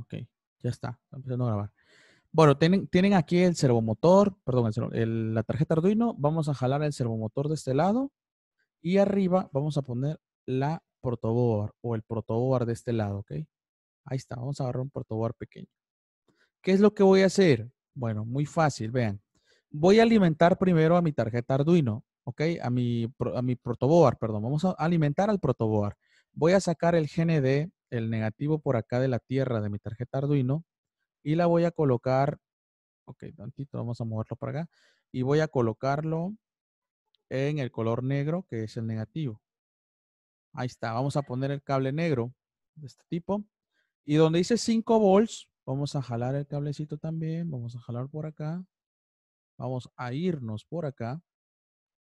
Ok, ya está, está empezando a grabar. Bueno, tienen, tienen aquí el servomotor, perdón, la tarjeta Arduino. Vamos a jalar el servomotor de este lado y arriba vamos a poner la protoboard o el protoboard de este lado, ¿ok? Ahí está, vamos a agarrar un protoboard pequeño. ¿Qué es lo que voy a hacer? Bueno, muy fácil, vean. Voy a alimentar primero a mi tarjeta Arduino, ¿ok? A mi, a mi protoboard, perdón. Vamos a alimentar al protoboard. Voy a sacar el GND el negativo por acá de la tierra de mi tarjeta Arduino y la voy a colocar, ok, tantito, vamos a moverlo para acá, y voy a colocarlo en el color negro, que es el negativo. Ahí está, vamos a poner el cable negro de este tipo. Y donde dice 5 volts, vamos a jalar el cablecito también, vamos a jalar por acá, vamos a irnos por acá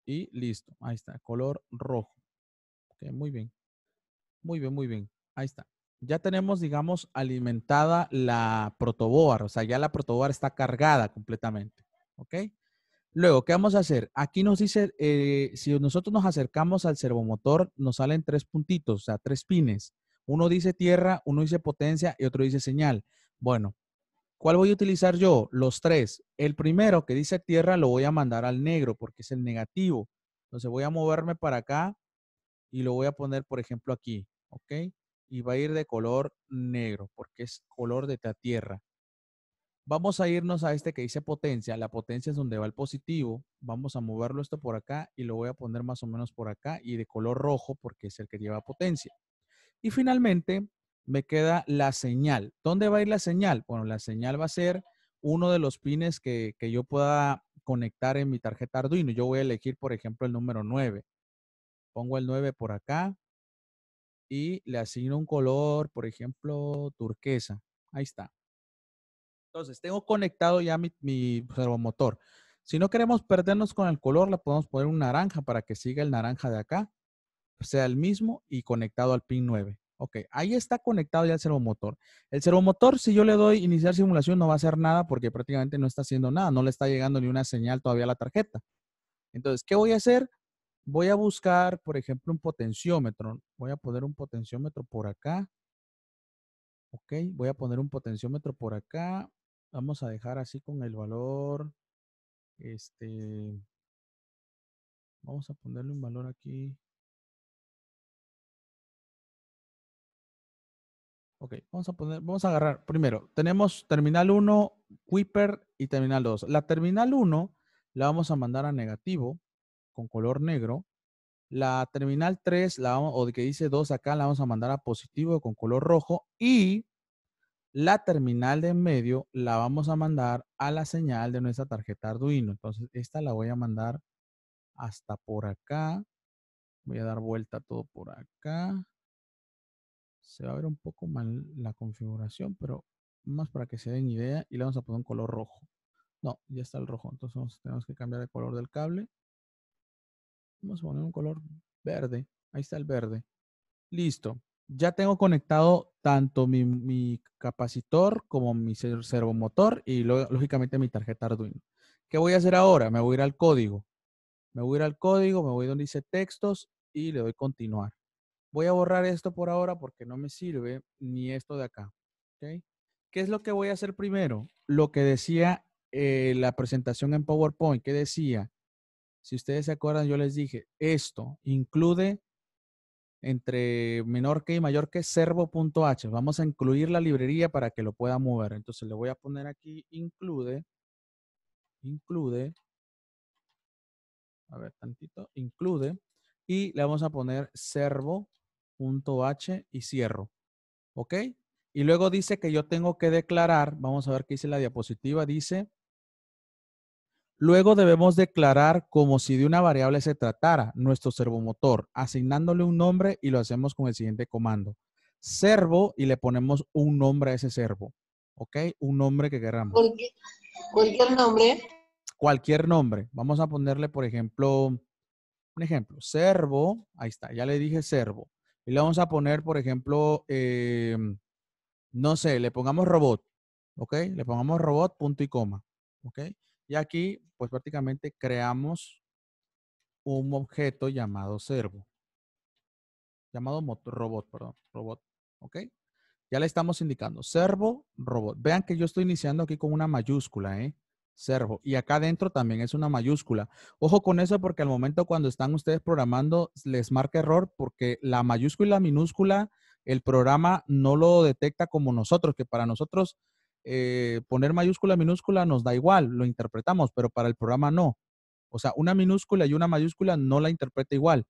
y listo, ahí está, color rojo. Ok, muy bien, muy bien, muy bien. Ahí está. Ya tenemos, digamos, alimentada la protoboard. o sea, ya la protoboar está cargada completamente. ¿Ok? Luego, ¿qué vamos a hacer? Aquí nos dice, eh, si nosotros nos acercamos al servomotor, nos salen tres puntitos, o sea, tres pines. Uno dice tierra, uno dice potencia y otro dice señal. Bueno, ¿cuál voy a utilizar yo? Los tres. El primero que dice tierra lo voy a mandar al negro porque es el negativo. Entonces voy a moverme para acá y lo voy a poner, por ejemplo, aquí. ¿Ok? y va a ir de color negro porque es color de la tierra. Vamos a irnos a este que dice potencia. La potencia es donde va el positivo. Vamos a moverlo esto por acá y lo voy a poner más o menos por acá y de color rojo porque es el que lleva potencia. Y finalmente me queda la señal. ¿Dónde va a ir la señal? Bueno, la señal va a ser uno de los pines que, que yo pueda conectar en mi tarjeta Arduino. Yo voy a elegir, por ejemplo, el número 9. Pongo el 9 por acá y le asigno un color, por ejemplo, turquesa. Ahí está. Entonces, tengo conectado ya mi, servomotor. Si no queremos perdernos con el color, le podemos poner un naranja para que siga el naranja de acá, sea el mismo y conectado al pin 9. Ok, ahí está conectado ya el servomotor. El servomotor, si yo le doy iniciar simulación, no va a hacer nada porque prácticamente no está haciendo nada, no le está llegando ni una señal todavía a la tarjeta. Entonces, ¿qué voy a hacer? voy a buscar, por ejemplo, un potenciómetro. Voy a poner un potenciómetro por acá. Ok, voy a poner un potenciómetro por acá. Vamos a dejar así con el valor. Este. Vamos a ponerle un valor aquí. Ok, vamos a poner, vamos a agarrar. Primero, tenemos terminal 1, quiper y terminal 2. La terminal 1 la vamos a mandar a negativo con color negro. La terminal 3, la vamos, o que dice 2 acá, la vamos a mandar a positivo con color rojo. Y la terminal de en medio la vamos a mandar a la señal de nuestra tarjeta Arduino. Entonces, esta la voy a mandar hasta por acá. Voy a dar vuelta todo por acá. Se va a ver un poco mal la configuración, pero más para que se den idea. Y le vamos a poner un color rojo. No, ya está el rojo. Entonces tenemos que cambiar el color del cable. Vamos a poner un color verde. Ahí está el verde. Listo. Ya tengo conectado tanto mi, capacitor como mi servomotor y lógicamente mi tarjeta Arduino. ¿Qué voy a hacer ahora? Me voy a ir al código. Me voy a ir al código, me voy donde dice textos y le doy continuar. Voy a borrar esto por ahora porque no me sirve ni esto de acá. ¿okay? ¿Qué es lo que voy a hacer primero? Lo que decía eh, la presentación en PowerPoint, ¿Qué decía si ustedes se acuerdan, yo les dije, esto incluye entre menor que y mayor que servo.h. Vamos a incluir la librería para que lo pueda mover. Entonces le voy a poner aquí include, include, a ver tantito, include, y le vamos a poner servo.h y cierro. ¿Ok? Y luego dice que yo tengo que declarar, vamos a ver qué dice la diapositiva, dice Luego debemos declarar como si de una variable se tratara nuestro servomotor, asignándole un nombre y lo hacemos con el siguiente comando. Servo y le ponemos un nombre a ese servo. ¿Ok? Un nombre que queramos. Cualquier, nombre. Cualquier nombre. Vamos a ponerle, por ejemplo, un ejemplo. Servo. Ahí está. Ya le dije servo. Y le vamos a poner, por ejemplo, em, no sé, le pongamos robot. ¿Ok? Le pongamos robot punto y coma. ¿Ok? Y aquí, pues prácticamente creamos un objeto llamado servo, llamado robot, perdón, robot, ¿ok? Ya le estamos indicando, servo, robot. Vean que yo estoy iniciando aquí con una mayúscula, ¿eh? Servo. Y acá adentro también es una mayúscula. Ojo con eso porque al momento cuando están ustedes programando les marca error porque la mayúscula y la minúscula el programa no lo detecta como nosotros, que para nosotros eh, poner mayúscula, minúscula nos da igual, lo interpretamos, pero para el programa no. O sea, una minúscula y una mayúscula no la interpreta igual,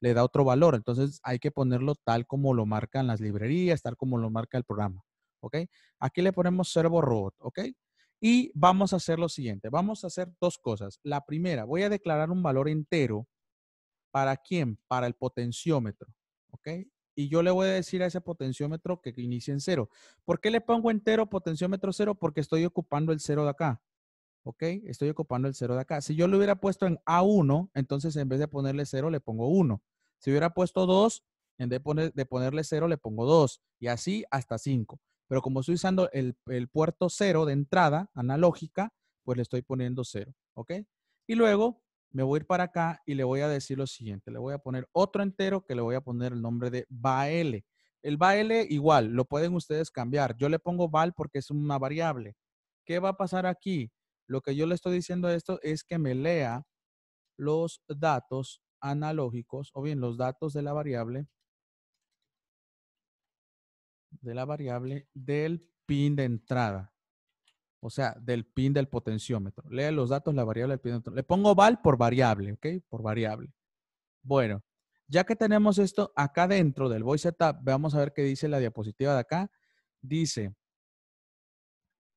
le da otro valor. Entonces hay que ponerlo tal como lo marcan las librerías, tal como lo marca el programa. ¿Ok? Aquí le ponemos servo robot. ¿Ok? Y vamos a hacer lo siguiente. Vamos a hacer dos cosas. La primera, voy a declarar un valor entero. ¿Para quién? Para el potenciómetro. ¿Ok? y yo le voy a decir a ese potenciómetro que inicie en cero. ¿Por qué le pongo entero potenciómetro 0? Porque estoy ocupando el 0 de acá. ¿Ok? Estoy ocupando el cero de acá. Si yo lo hubiera puesto en A1, entonces en vez de ponerle cero, le pongo 1. Si hubiera puesto 2, en vez de, poner, de ponerle 0, le pongo 2. Y así hasta 5. Pero como estoy usando el, el puerto 0 de entrada analógica, pues le estoy poniendo 0. ¿Ok? Y luego me voy a ir para acá y le voy a decir lo siguiente. Le voy a poner otro entero que le voy a poner el nombre de baile El baile igual, lo pueden ustedes cambiar. Yo le pongo Val porque es una variable. ¿Qué va a pasar aquí? Lo que yo le estoy diciendo a esto es que me lea los datos analógicos o bien los datos de la variable de la variable del pin de entrada o sea, del pin del potenciómetro. Lee los datos, la variable del pin del potenciómetro. Le pongo val por variable, ¿ok? Por variable. Bueno, ya que tenemos esto acá dentro del voice setup, vamos a ver qué dice la diapositiva de acá. Dice,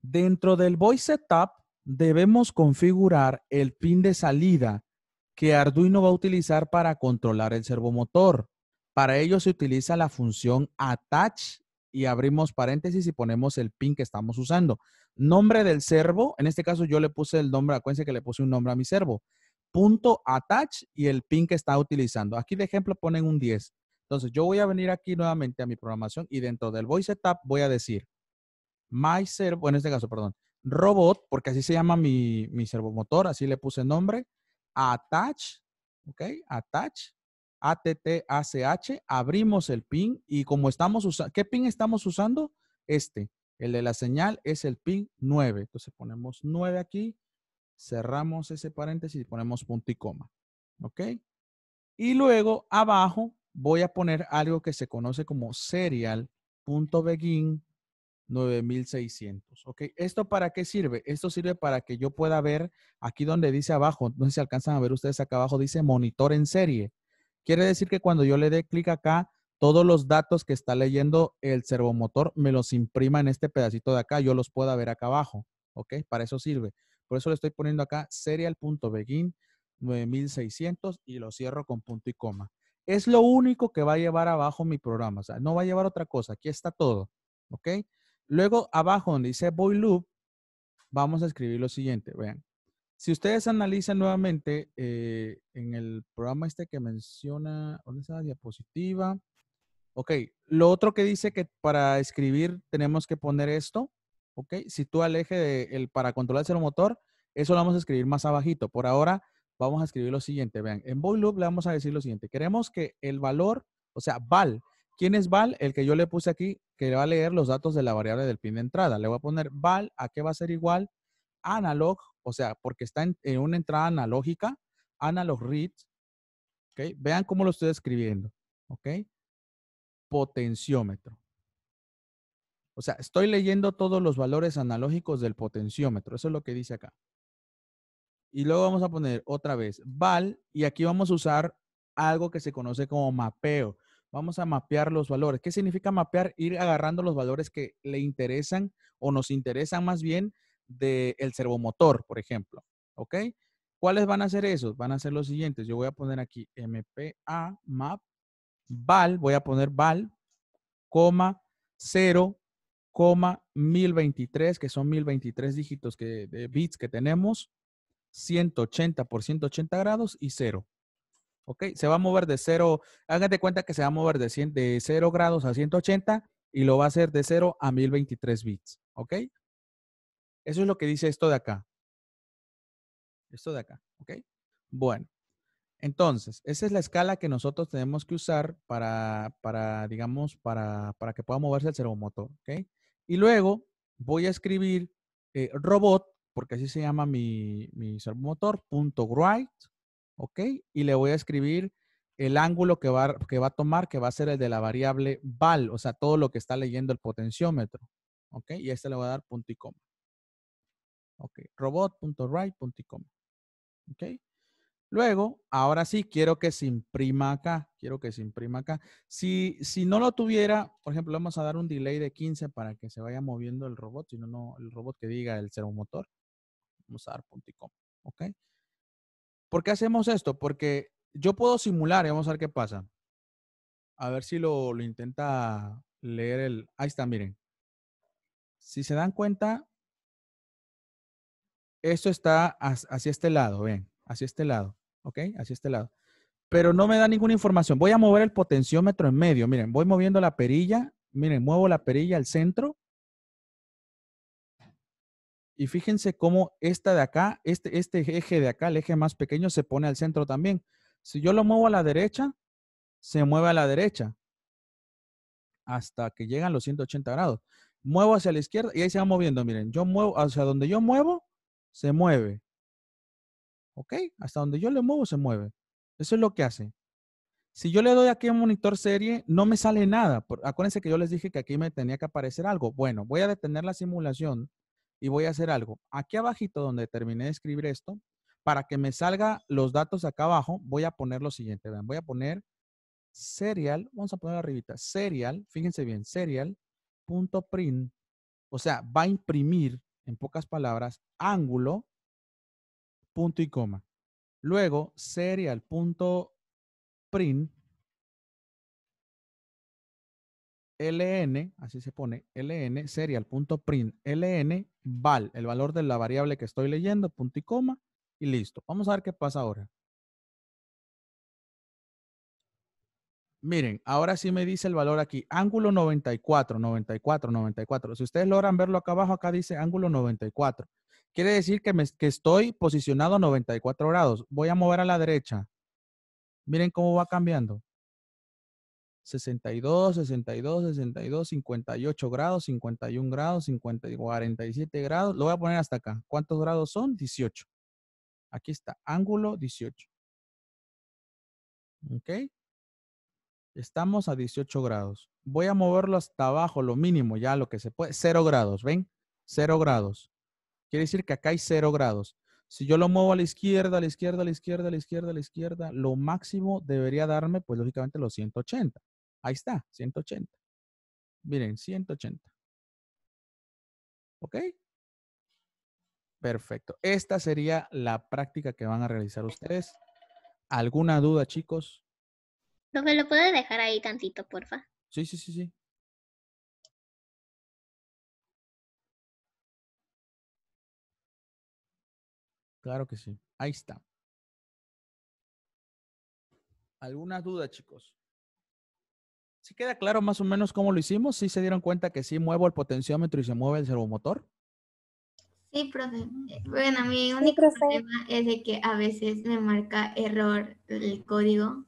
dentro del voice setup debemos configurar el pin de salida que Arduino va a utilizar para controlar el servomotor. Para ello se utiliza la función attach y abrimos paréntesis y ponemos el pin que estamos usando. Nombre del servo, en este caso yo le puse el nombre, acuérdense que le puse un nombre a mi servo. Punto attach y el pin que está utilizando. Aquí de ejemplo ponen un 10. Entonces yo voy a venir aquí nuevamente a mi programación y dentro del voice setup voy a decir my servo, en este caso, perdón, robot, porque así se llama mi, mi servomotor, así le puse nombre, attach, ok, attach, ATTACH, abrimos el pin y como estamos usando, ¿qué pin estamos usando? Este, el de la señal es el pin 9. Entonces ponemos 9 aquí, cerramos ese paréntesis y ponemos punto y coma. ¿Ok? Y luego abajo voy a poner algo que se conoce como serial.begin 9600. ¿Ok? ¿Esto para qué sirve? Esto sirve para que yo pueda ver aquí donde dice abajo, no sé si alcanzan a ver ustedes acá abajo, dice monitor en serie. Quiere decir que cuando yo le dé clic acá, todos los datos que está leyendo el servomotor me los imprima en este pedacito de acá, yo los pueda ver acá abajo, ¿ok? Para eso sirve. Por eso le estoy poniendo acá serial.begin 9600 eh, y lo cierro con punto y coma. Es lo único que va a llevar abajo mi programa, o sea, no va a llevar otra cosa, aquí está todo, ¿ok? Luego abajo donde dice void loop, vamos a escribir lo siguiente, vean. Si ustedes analizan nuevamente eh, en el programa este que menciona, ¿dónde está la diapositiva? Ok, lo otro que dice que para escribir tenemos que poner esto, ok, si tú al eje de, el, para controlar el motor, eso lo vamos a escribir más abajito. Por ahora vamos a escribir lo siguiente, vean, en void loop le vamos a decir lo siguiente, queremos que el valor, o sea, val, ¿quién es val? El que yo le puse aquí, que va a leer los datos de la variable del pin de entrada. Le voy a poner val, ¿a qué va a ser igual? Analog o sea, porque está en, una entrada analógica, analog read, ¿ok? Vean cómo lo estoy escribiendo. ¿ok? Potenciómetro. O sea, estoy leyendo todos los valores analógicos del potenciómetro, eso es lo que dice acá. Y luego vamos a poner otra vez val y aquí vamos a usar algo que se conoce como mapeo. Vamos a mapear los valores. ¿Qué significa mapear? Ir agarrando los valores que le interesan o nos interesan más bien del el servomotor, por ejemplo. ¿Ok? ¿Cuáles van a ser esos? Van a ser los siguientes. Yo voy a poner aquí MPA map val, voy a poner val, coma, 0, coma, 1023, que son 1023 dígitos que, de bits que tenemos, 180 por 180 grados y 0. ¿Ok? Se va a mover de 0, háganse cuenta que se va a mover de, 100, de 0 grados a 180 y lo va a hacer de 0 a 1023 bits. ¿Ok? Eso es lo que dice esto de acá. Esto de acá, ¿ok? Bueno, entonces, esa es la escala que nosotros tenemos que usar para, para digamos, para, que pueda moverse el servomotor, ¿ok? Y luego voy a escribir eh, robot, porque así se llama mi, mi servomotor, punto right, ¿ok? Y le voy a escribir el ángulo que va, que va a tomar, que va a ser el de la variable val, o sea, todo lo que está leyendo el potenciómetro, ¿ok? Y a este le voy a dar punto y coma. Ok, robot.write.com. Ok. Luego, ahora sí, quiero que se imprima acá. Quiero que se imprima acá. Si, si no lo tuviera, por ejemplo, vamos a dar un delay de 15 para que se vaya moviendo el robot, si no, no, el robot que diga el servomotor. Vamos a dar .com. Ok. ¿Por qué hacemos esto? Porque yo puedo simular y vamos a ver qué pasa. A ver si lo, lo intenta leer el... Ahí está, miren. Si se dan cuenta, esto está hacia este lado, ven, hacia este lado, ¿ok? Hacia este lado. Pero no me da ninguna información. Voy a mover el potenciómetro en medio. Miren, voy moviendo la perilla. Miren, muevo la perilla al centro. Y fíjense cómo esta de acá, este, este eje de acá, el eje más pequeño, se pone al centro también. Si yo lo muevo a la derecha, se mueve a la derecha hasta que llegan los 180 grados. Muevo hacia la izquierda y ahí se va moviendo. Miren, yo muevo hacia donde yo muevo, se mueve. ¿Ok? Hasta donde yo le muevo, se mueve. Eso es lo que hace. Si yo le doy aquí a monitor serie, no me sale nada. Acuérdense que yo les dije que aquí me tenía que aparecer algo. Bueno, voy a detener la simulación y voy a hacer algo. Aquí abajito donde terminé de escribir esto, para que me salga los datos acá abajo, voy a poner lo siguiente. Vean, voy a poner serial, vamos a poner arribita, serial, fíjense bien, serial.print. O sea, va a imprimir en pocas palabras, ángulo, punto y coma. Luego, serial punto print ln, así se pone, ln serial punto print ln val, el valor de la variable que estoy leyendo, punto y coma, y listo. Vamos a ver qué pasa ahora. Miren, ahora sí me dice el valor aquí, ángulo 94, 94, 94. Si ustedes logran verlo acá abajo, acá dice ángulo 94. Quiere decir que, estoy posicionado a 94 grados. Voy a mover a la derecha. Miren cómo va cambiando. 62, 62, 62, 58 grados, 51 grados, 50, 47 grados. Lo voy a poner hasta acá. ¿Cuántos grados son? 18. Aquí está, ángulo 18. ¿Ok? Estamos a 18 grados. Voy a moverlo hasta abajo, lo mínimo, ya lo que se puede. Cero grados, ¿ven? cero grados. Quiere decir que acá hay cero grados. Si yo lo muevo a la izquierda, a la izquierda, a la izquierda, a la izquierda, a la izquierda, lo máximo debería darme, pues lógicamente, los 180. Ahí está, 180. Miren, 180. ¿Ok? Perfecto. Esta sería la práctica que van a realizar ustedes. ¿Alguna duda, chicos? ¿No me lo puedes dejar ahí tantito, porfa? Sí, sí, sí, sí. Claro que sí. Ahí está. ¿Alguna duda, chicos? ¿Sí queda claro más o menos cómo lo hicimos? si se dieron cuenta que sí muevo el potenciómetro y se mueve el servomotor? Sí, profe. Mm. Eh, bueno, mi único problema es de que a veces me marca error el código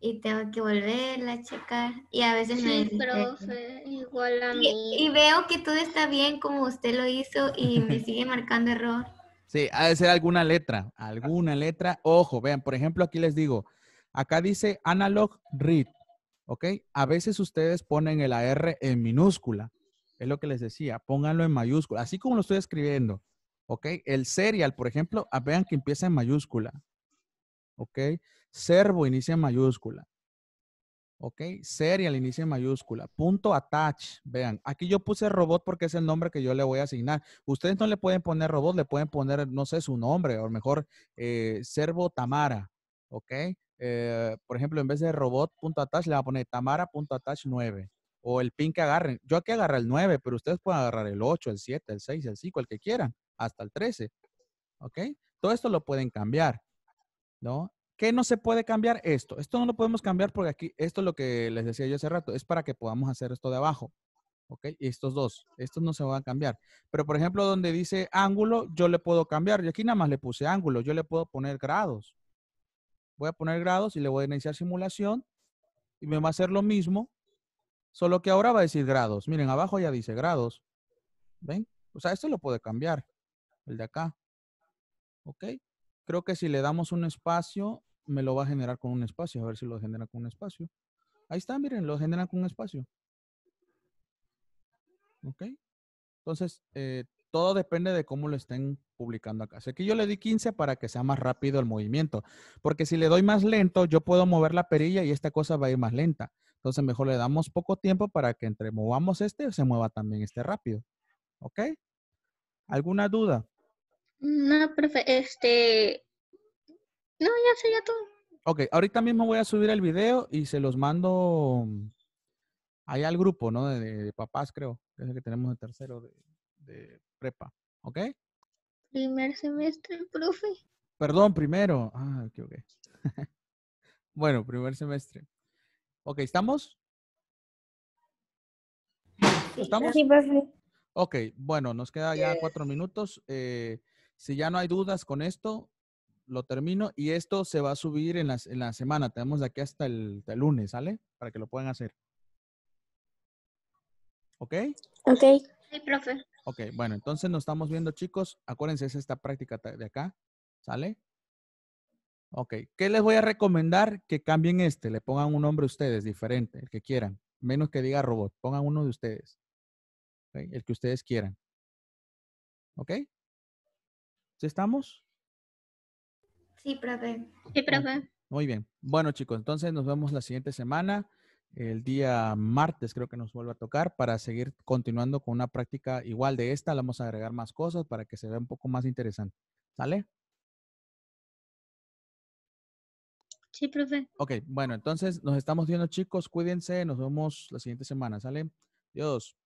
y tengo que volverla a checar. Y a veces sí, me igual a mí. Y, veo que todo está bien como usted lo hizo y me sigue marcando error. Sí, ha de ser alguna letra, alguna letra. Ojo, vean, por ejemplo, aquí les digo, acá dice analog read, ¿ok? A veces ustedes ponen el AR en minúscula, es lo que les decía, pónganlo en mayúscula, así como lo estoy escribiendo, ¿ok? El serial, por ejemplo, ah, vean que empieza en mayúscula, ¿ok? Servo inicia en mayúscula. ¿Ok? Serial inicia en mayúscula. Punto attach. Vean, aquí yo puse robot porque es el nombre que yo le voy a asignar. Ustedes no le pueden poner robot, le pueden poner, no sé, su nombre, o mejor, eh, servo Tamara. ¿Ok? Eh, por ejemplo, en vez de robot.attach, le va a poner tamara.attach 9. O el pin que agarren. Yo aquí agarré el 9, pero ustedes pueden agarrar el 8, el 7, el 6, el 5, el que quieran, hasta el 13. ¿Ok? Todo esto lo pueden cambiar. ¿No? ¿Qué no se puede cambiar? Esto. Esto no lo podemos cambiar porque aquí, esto es lo que les decía yo hace rato, es para que podamos hacer esto de abajo. ¿Ok? estos dos, estos no se van a cambiar. Pero por ejemplo, donde dice ángulo, yo le puedo cambiar. Yo aquí nada más le puse ángulo, yo le puedo poner grados. Voy a poner grados y le voy a iniciar simulación. Y me va a hacer lo mismo, solo que ahora va a decir grados. Miren, abajo ya dice grados. ¿Ven? O sea, esto lo puede cambiar, el de acá. ¿Ok? Creo que si le damos un espacio, me lo va a generar con un espacio. A ver si lo genera con un espacio. Ahí está, miren, lo generan con un espacio. ¿Ok? Entonces, eh, todo depende de cómo lo estén publicando acá. Sé que yo le di 15 para que sea más rápido el movimiento, porque si le doy más lento, yo puedo mover la perilla y esta cosa va a ir más lenta. Entonces, mejor le damos poco tiempo para que entre movamos este, se mueva también este rápido. ¿Ok? ¿Alguna duda? No, profe, este, no, ya ya todo. Ok, ahorita mismo voy a subir el video y se los mando mm, ahí al grupo, ¿no? De, papás, creo. Es el que tenemos el tercero de, prepa. ¿Ok? Primer semestre, profe. Perdón, primero. Ah, ok, ok. bueno, primer semestre. Ok, ¿estamos? ¿Estamos? Sí, Ok, bueno, nos queda ya cuatro minutos. Eh, si ya no hay dudas con esto, lo termino y esto se va a subir en, en la semana. Tenemos de aquí hasta el, lunes, ¿sale? Para que lo puedan hacer. ¿Ok? Ok. Sí, profe. Ok, bueno, entonces nos estamos viendo, chicos. Acuérdense, es esta práctica de acá, ¿sale? Ok, ¿qué les voy a recomendar? Que cambien este, le pongan un nombre a ustedes, diferente, el que quieran. Menos que diga robot, pongan uno de ustedes. el que ustedes quieran. ¿Ok? ¿Sí estamos? Sí, profe. Sí, profe. Muy bien. Bueno, chicos, entonces nos vemos la siguiente semana, el día martes creo que nos vuelve a tocar para seguir continuando con una práctica igual de esta. vamos a agregar más cosas para que se vea un poco más interesante. ¿Sale? Sí, profe. Ok, bueno, entonces nos estamos viendo, chicos. Cuídense. Nos vemos la siguiente semana. ¿Sale? Dios.